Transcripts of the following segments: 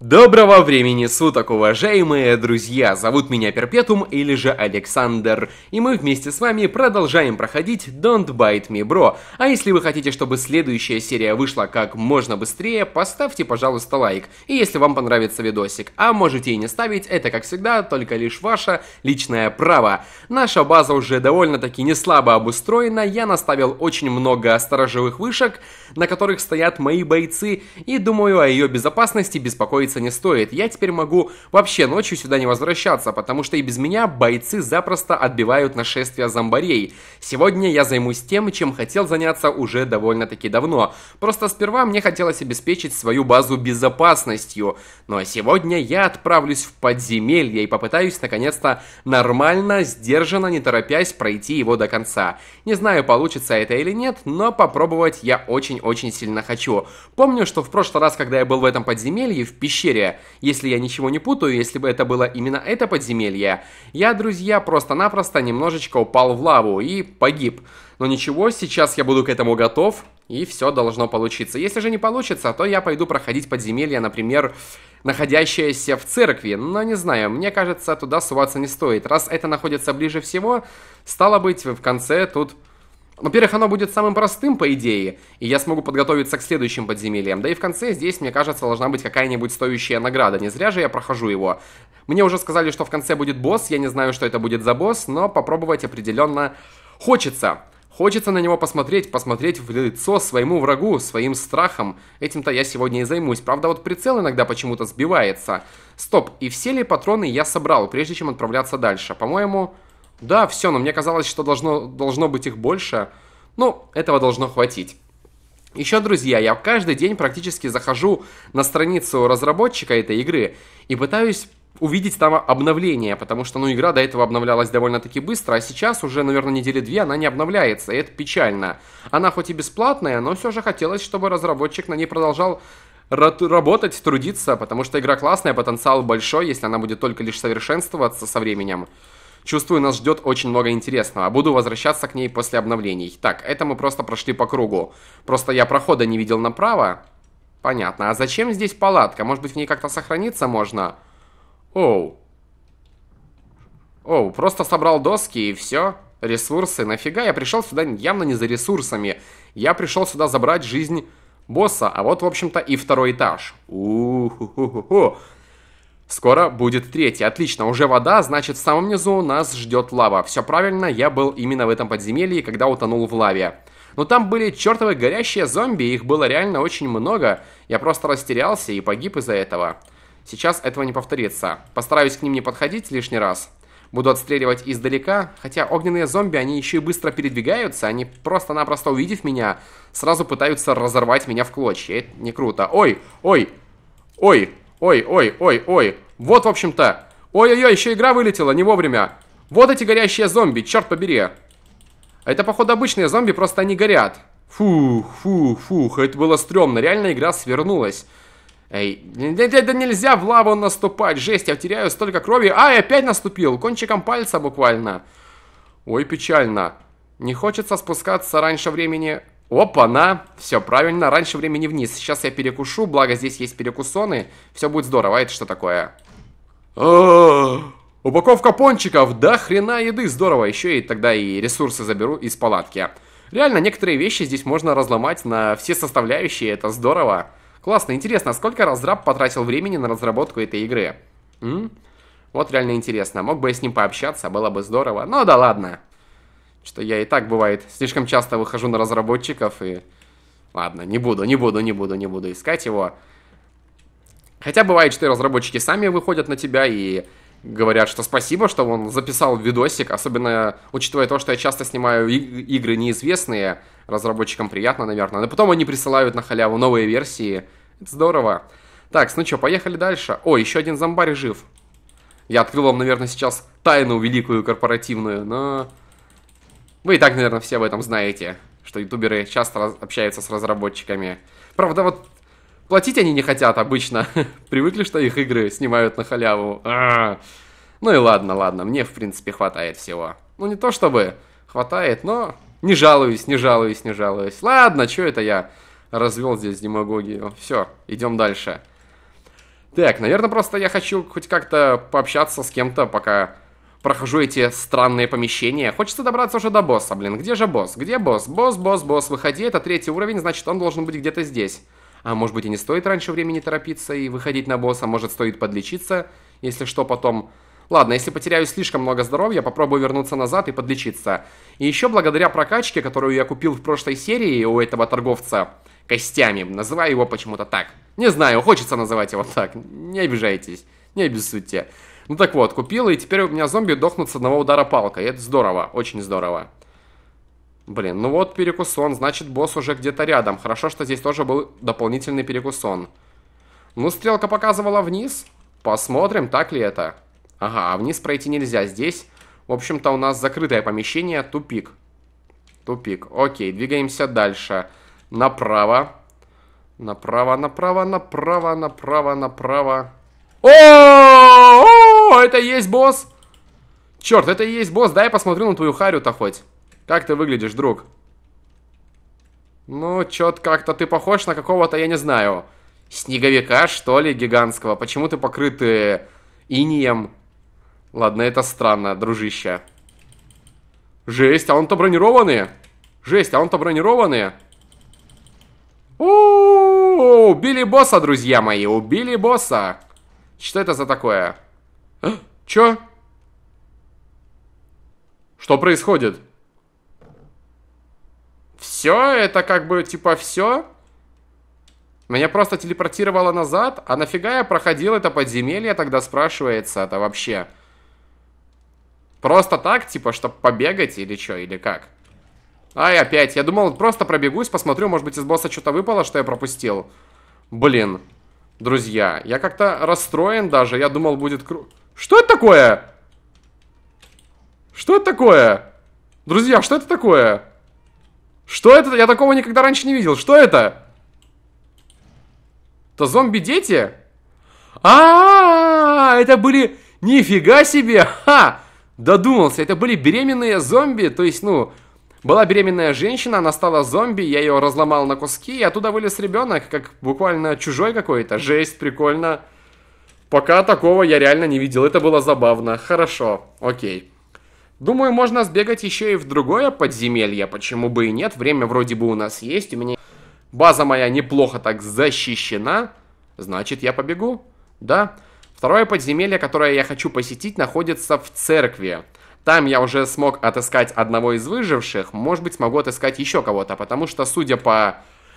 Доброго времени суток, уважаемые друзья! Зовут меня Перпетум или же Александр, и мы вместе с вами продолжаем проходить Don't Bite Me Bro. А если вы хотите, чтобы следующая серия вышла как можно быстрее, поставьте, пожалуйста, лайк. И если вам понравится видосик, а можете и не ставить, это, как всегда, только лишь ваше личное право. Наша база уже довольно-таки не слабо обустроена, я наставил очень много сторожевых вышек, на которых стоят мои бойцы, и думаю, о ее безопасности беспокоиться беспокоиться не стоит. Я теперь могу вообще ночью сюда не возвращаться, потому что и без меня бойцы запросто отбивают нашествие зомбарей. Сегодня я займусь тем, чем хотел заняться уже довольно-таки давно. Просто сперва мне хотелось обеспечить свою базу безопасностью. Ну а сегодня я отправлюсь в подземелье и попытаюсь наконец-то нормально, сдержанно, не торопясь пройти его до конца. Не знаю, получится это или нет, но попробовать я очень-очень сильно хочу. Помню, что в прошлый раз, когда я был в этом подземелье, в пещере пещере. Если я ничего не путаю, если бы это было именно это подземелье, я, друзья, просто-напросто немножечко упал в лаву и погиб. Но ничего, сейчас я буду к этому готов, и все должно получиться. Если же не получится, то я пойду проходить подземелье, например, находящееся в церкви. Но не знаю, мне кажется, туда суваться не стоит. Раз это находится ближе всего, стало быть, в конце тут во-первых, оно будет самым простым, по идее, и я смогу подготовиться к следующим подземельям. Да и в конце здесь, мне кажется, должна быть какая-нибудь стоящая награда. Не зря же я прохожу его. Мне уже сказали, что в конце будет босс, я не знаю, что это будет за босс, но попробовать определенно хочется. Хочется на него посмотреть, посмотреть в лицо своему врагу, своим страхом. Этим-то я сегодня и займусь. Правда, вот прицел иногда почему-то сбивается. Стоп, и все ли патроны я собрал, прежде чем отправляться дальше? По-моему... Да, все, но мне казалось, что должно, должно быть их больше. Ну, этого должно хватить. Еще, друзья, я каждый день практически захожу на страницу разработчика этой игры и пытаюсь увидеть там обновление, потому что, ну, игра до этого обновлялась довольно-таки быстро, а сейчас уже, наверное, недели две она не обновляется, и это печально. Она хоть и бесплатная, но все же хотелось, чтобы разработчик на ней продолжал работать, трудиться, потому что игра классная, потенциал большой, если она будет только лишь совершенствоваться со временем. Чувствую, нас ждет очень много интересного. А буду возвращаться к ней после обновлений. Так, это мы просто прошли по кругу. Просто я прохода не видел направо. Понятно. А зачем здесь палатка? Может быть, в ней как-то сохраниться можно? Оу. Оу, просто собрал доски и все. Ресурсы. Нафига я пришел сюда явно не за ресурсами. Я пришел сюда забрать жизнь босса. А вот, в общем-то, и второй этаж. У-ху-ху-ху-ху. Скоро будет третий. Отлично, уже вода, значит в самом низу нас ждет лава. Все правильно, я был именно в этом подземелье, когда утонул в лаве. Но там были чертовы горящие зомби, их было реально очень много. Я просто растерялся и погиб из-за этого. Сейчас этого не повторится. Постараюсь к ним не подходить лишний раз. Буду отстреливать издалека, хотя огненные зомби, они еще и быстро передвигаются, они просто-напросто увидев меня, сразу пытаются разорвать меня в клочья. Это не круто. Ой, ой, ой, Ой, ой, ой, ой. Вот, в общем-то. Ой-ой-ой, еще игра вылетела, не вовремя. Вот эти горящие зомби, черт побери. Это, походу, обычные зомби, просто они горят. Фух, фух, фух, это было стрёмно, реально игра свернулась. Эй, да нельзя в лаву наступать, жесть, я теряю столько крови. А, я опять наступил, кончиком пальца буквально. Ой, печально. Не хочется спускаться раньше времени. Опа-на! Все правильно, раньше времени вниз. Сейчас я перекушу, благо здесь есть перекусоны. Все будет здорово. А это что такое? А, упаковка пончиков! Да хрена еды! Здорово! Еще и тогда и ресурсы заберу из палатки. Реально, некоторые вещи здесь можно разломать на все составляющие. Это здорово. Классно, интересно, сколько разраб потратил времени на разработку этой игры? М? Вот реально интересно. Мог бы я с ним пообщаться, было бы здорово. Ну да ладно что я и так, бывает, слишком часто выхожу на разработчиков и... Ладно, не буду, не буду, не буду, не буду искать его. Хотя бывает, что и разработчики сами выходят на тебя и говорят, что спасибо, что он записал видосик, особенно учитывая то, что я часто снимаю игры неизвестные, разработчикам приятно, наверное. Но потом они присылают на халяву новые версии. Это здорово. Так, ну что, поехали дальше. О, еще один зомбарь жив. Я открыл вам, наверное, сейчас тайну великую корпоративную, но... Вы и так, наверное, все об этом знаете, что ютуберы часто общаются с разработчиками. Правда, вот платить они не хотят обычно. Привыкли, что их игры снимают на халяву. А -а -а. Ну и ладно, ладно, мне, в принципе, хватает всего. Ну не то чтобы хватает, но не жалуюсь, не жалуюсь, не жалуюсь. Ладно, что это я развел здесь демагогию. Все, идем дальше. Так, наверное, просто я хочу хоть как-то пообщаться с кем-то, пока прохожу эти странные помещения. Хочется добраться уже до босса, блин. Где же босс? Где босс? Босс, босс, босс, выходи. Это третий уровень, значит, он должен быть где-то здесь. А может быть и не стоит раньше времени торопиться и выходить на босса, может стоит подлечиться, если что, потом... Ладно, если потеряю слишком много здоровья, попробую вернуться назад и подлечиться. И еще благодаря прокачке, которую я купил в прошлой серии у этого торговца костями, называю его почему-то так. Не знаю, хочется называть его так, не обижайтесь, не обессудьте. Ну так вот, купила, и теперь у меня зомби дохнут с одного удара палкой. Это здорово, очень здорово. Блин, ну вот перекусон, значит босс уже где-то рядом. Хорошо, что здесь тоже был дополнительный перекусон. Ну, стрелка показывала вниз. Посмотрим, так ли это. Ага, а вниз пройти нельзя. Здесь, в общем-то, у нас закрытое помещение, тупик. Тупик. Окей, двигаемся дальше. Направо. Направо, направо, направо, направо, направо. О! О, это и есть босс! Черт, это и есть босс. Дай я посмотрю на твою харю-то хоть. Как ты выглядишь, друг? Ну, чё-то как-то ты похож на какого-то, я не знаю, снеговика, что ли, гигантского. Почему ты покрыт э, инием? Ладно, это странно, дружище. Жесть, а он-то бронированный. Жесть, а он-то бронированный. О, убили босса, друзья мои, убили босса. Что это за такое? А? Чё? Что происходит? Все? Это как бы типа все? Меня просто телепортировало назад? А нафига я проходил это подземелье тогда спрашивается это вообще? Просто так, типа, чтобы побегать или что, или как? Ай, опять. Я думал, просто пробегусь, посмотрю, может быть, из босса что-то выпало, что я пропустил. Блин. Друзья, я как-то расстроен даже. Я думал, будет круто. Что это такое? Что это такое? Друзья, что это такое? Что это? Я такого никогда раньше не видел. Что это? Это зомби-дети? А, это были... Нифига себе! Ха! Додумался, это были беременные зомби, то есть, ну... Была беременная женщина, она стала зомби, я ее разломал на куски, и оттуда вылез ребенок, как буквально чужой какой-то. Жесть, прикольно. Пока такого я реально не видел. Это было забавно. Хорошо, окей. Думаю, можно сбегать еще и в другое подземелье. Почему бы и нет? Время вроде бы у нас есть. У меня база моя неплохо так защищена. Значит, я побегу. Да. Второе подземелье, которое я хочу посетить, находится в церкви. Там я уже смог отыскать одного из выживших. Может быть, смогу отыскать еще кого-то. Потому что, судя по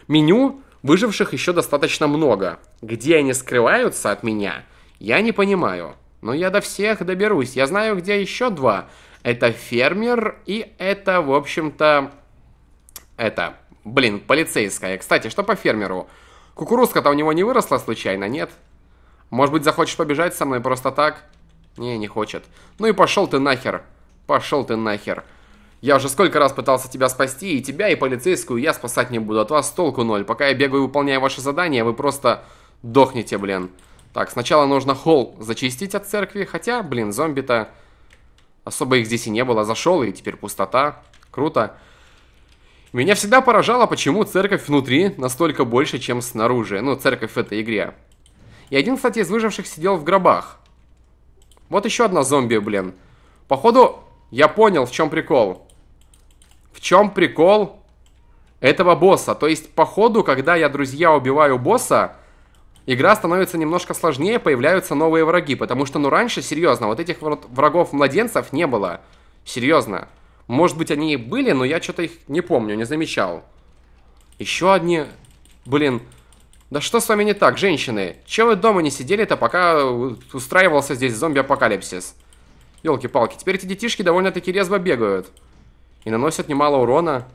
меню, выживших еще достаточно много. Где они скрываются от меня – я не понимаю. Но я до всех доберусь. Я знаю, где еще два. Это фермер и это, в общем-то... Это... Блин, полицейская. Кстати, что по фермеру? Кукурузка-то у него не выросла случайно, нет? Может быть, захочешь побежать со мной просто так? Не, не хочет. Ну и пошел ты нахер. Пошел ты нахер. Я уже сколько раз пытался тебя спасти, и тебя, и полицейскую я спасать не буду. А От вас толку ноль. Пока я бегаю и выполняю ваши задания, вы просто дохнете, блин. Так, сначала нужно холл зачистить от церкви, хотя, блин, зомби-то особо их здесь и не было. Зашел, и теперь пустота. Круто. Меня всегда поражало, почему церковь внутри настолько больше, чем снаружи. Ну, церковь в этой игре. И один, кстати, из выживших сидел в гробах. Вот еще одна зомби, блин. Походу, я понял, в чем прикол. В чем прикол этого босса. То есть, походу, когда я, друзья, убиваю босса, игра становится немножко сложнее, появляются новые враги, потому что, ну, раньше, серьезно, вот этих вот врагов-младенцев не было. Серьезно. Может быть, они и были, но я что-то их не помню, не замечал. Еще одни... Блин, да что с вами не так, женщины? Че вы дома не сидели-то, пока устраивался здесь зомби-апокалипсис? Елки-палки, теперь эти детишки довольно-таки резво бегают. И наносят немало урона.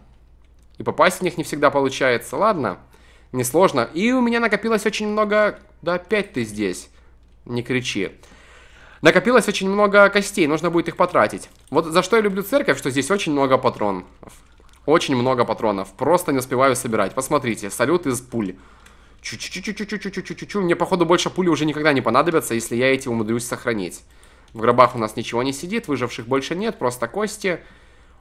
И попасть в них не всегда получается. Ладно несложно. И у меня накопилось очень много... Да опять ты здесь. Не кричи. Накопилось очень много костей, нужно будет их потратить. Вот за что я люблю церковь, что здесь очень много патронов. Очень много патронов. Просто не успеваю собирать. Посмотрите, салют из пуль. Чу-чу-чу-чу-чу-чу-чу-чу-чу. Мне, походу, больше пули уже никогда не понадобятся, если я эти умудрюсь сохранить. В гробах у нас ничего не сидит, выживших больше нет, просто кости.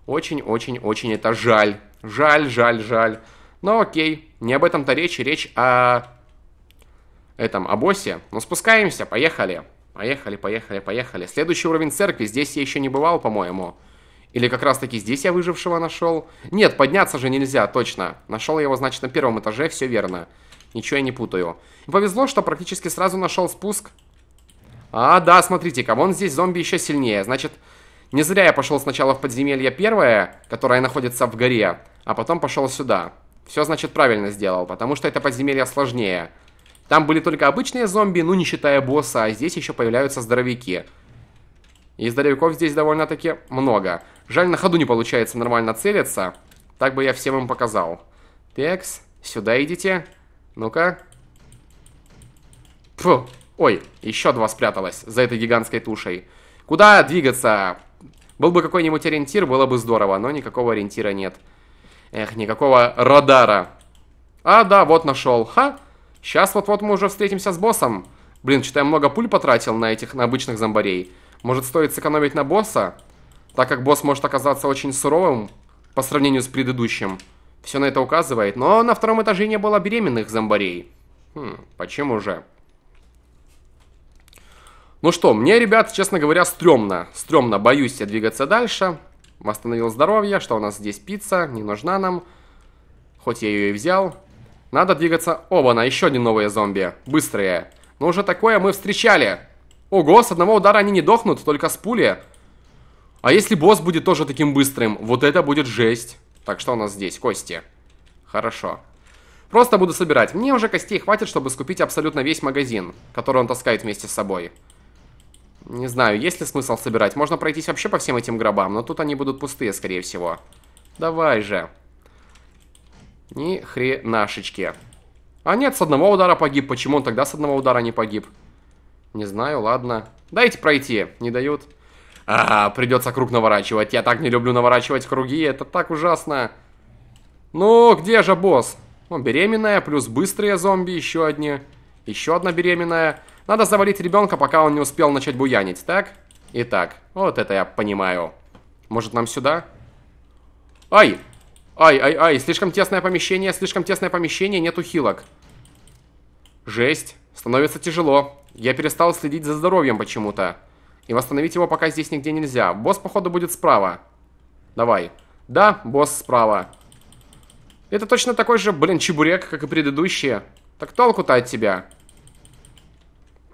Очень-очень-очень это жаль. Жаль, жаль, жаль. Но окей, не об этом-то речь, речь о этом, об боссе. Ну, спускаемся, поехали. Поехали, поехали, поехали. Следующий уровень церкви. Здесь я еще не бывал, по-моему. Или как раз-таки здесь я выжившего нашел. Нет, подняться же нельзя, точно. Нашел я его, значит, на первом этаже, все верно. Ничего я не путаю. И повезло, что практически сразу нашел спуск. А, да, смотрите-ка, вон здесь зомби еще сильнее. Значит, не зря я пошел сначала в подземелье первое, которое находится в горе, а потом пошел сюда все, значит, правильно сделал, потому что это подземелье сложнее. Там были только обычные зомби, ну не считая босса, а здесь еще появляются здоровики. И здоровяков здесь довольно-таки много. Жаль, на ходу не получается нормально целиться. Так бы я всем им показал. Текс, сюда идите. Ну-ка. Фу. Ой, еще два спряталось за этой гигантской тушей. Куда двигаться? Был бы какой-нибудь ориентир, было бы здорово, но никакого ориентира нет. Нет. Эх, никакого радара. А, да, вот нашел. Ха! Сейчас вот-вот мы уже встретимся с боссом. Блин, что-то я много пуль потратил на этих, на обычных зомбарей. Может, стоит сэкономить на босса? Так как босс может оказаться очень суровым по сравнению с предыдущим. Все на это указывает. Но на втором этаже не было беременных зомбарей. Хм, почему же? Ну что, мне, ребят, честно говоря, стрёмно. Стрёмно, боюсь я двигаться дальше. Восстановил здоровье. Что у нас здесь? Пицца. Не нужна нам. Хоть я ее и взял. Надо двигаться. Оба-на, еще один новые зомби. Быстрые. Но ну, уже такое мы встречали. Ого, с одного удара они не дохнут, только с пули. А если босс будет тоже таким быстрым? Вот это будет жесть. Так, что у нас здесь? Кости. Хорошо. Просто буду собирать. Мне уже костей хватит, чтобы скупить абсолютно весь магазин, который он таскает вместе с собой. Не знаю, есть ли смысл собирать. Можно пройтись вообще по всем этим гробам, но тут они будут пустые, скорее всего. Давай же. Ни хренашечки. А нет, с одного удара погиб. Почему он тогда с одного удара не погиб? Не знаю, ладно. Дайте пройти. Не дают. А, придется круг наворачивать. Я так не люблю наворачивать круги. Это так ужасно. Ну, где же босс? Ну, беременная, плюс быстрые зомби еще одни. Еще одна беременная. Надо завалить ребенка, пока он не успел начать буянить, так? Итак, вот это я понимаю. Может нам сюда? Ай! Ай, ай, ай, слишком тесное помещение, слишком тесное помещение, нету хилок. Жесть, становится тяжело. Я перестал следить за здоровьем почему-то. И восстановить его пока здесь нигде нельзя. Босс, походу, будет справа. Давай. Да, босс справа. Это точно такой же, блин, чебурек, как и предыдущие. Так толку-то от тебя.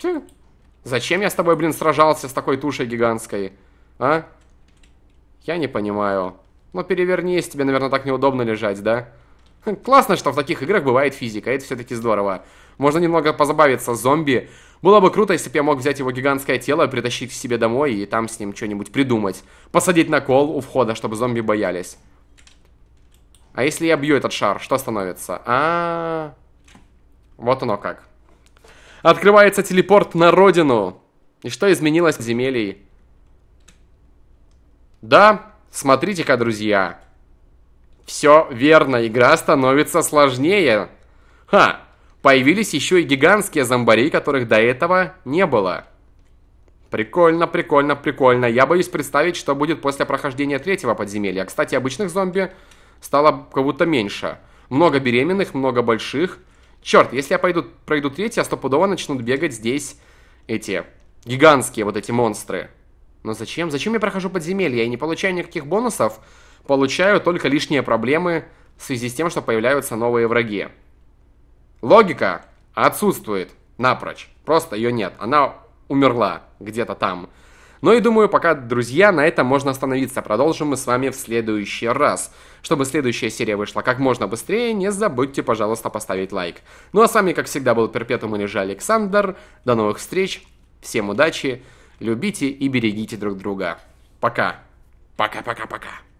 Че? Зачем я с тобой, блин, сражался с такой тушей гигантской? А? Я не понимаю. Но ну, перевернись, тебе, наверное, так неудобно лежать, да? Хм, классно, что в таких играх бывает физика, это все-таки здорово. Можно немного позабавиться с зомби. Было бы круто, если бы я мог взять его гигантское тело, притащить к себе домой и там с ним что-нибудь придумать. Посадить на кол у входа, чтобы зомби боялись. А если я бью этот шар, что становится? А, -а, -а. Вот оно как. Открывается телепорт на родину. И что изменилось в земелий? Да, смотрите-ка, друзья. Все верно, игра становится сложнее. Ха, появились еще и гигантские зомбари, которых до этого не было. Прикольно, прикольно, прикольно. Я боюсь представить, что будет после прохождения третьего подземелья. Кстати, обычных зомби стало кого-то меньше. Много беременных, много больших. Черт, если я пойду, пройду третий, а стопудово начнут бегать здесь эти гигантские вот эти монстры. Но зачем? Зачем я прохожу подземелье? Я не получаю никаких бонусов, получаю только лишние проблемы в связи с тем, что появляются новые враги. Логика отсутствует напрочь. Просто ее нет. Она умерла где-то там. Но ну и думаю, пока, друзья, на этом можно остановиться. Продолжим мы с вами в следующий раз. Чтобы следующая серия вышла как можно быстрее, не забудьте, пожалуйста, поставить лайк. Ну а с вами, как всегда, был Перпетум или же Александр. До новых встреч, всем удачи, любите и берегите друг друга. Пока. Пока-пока-пока.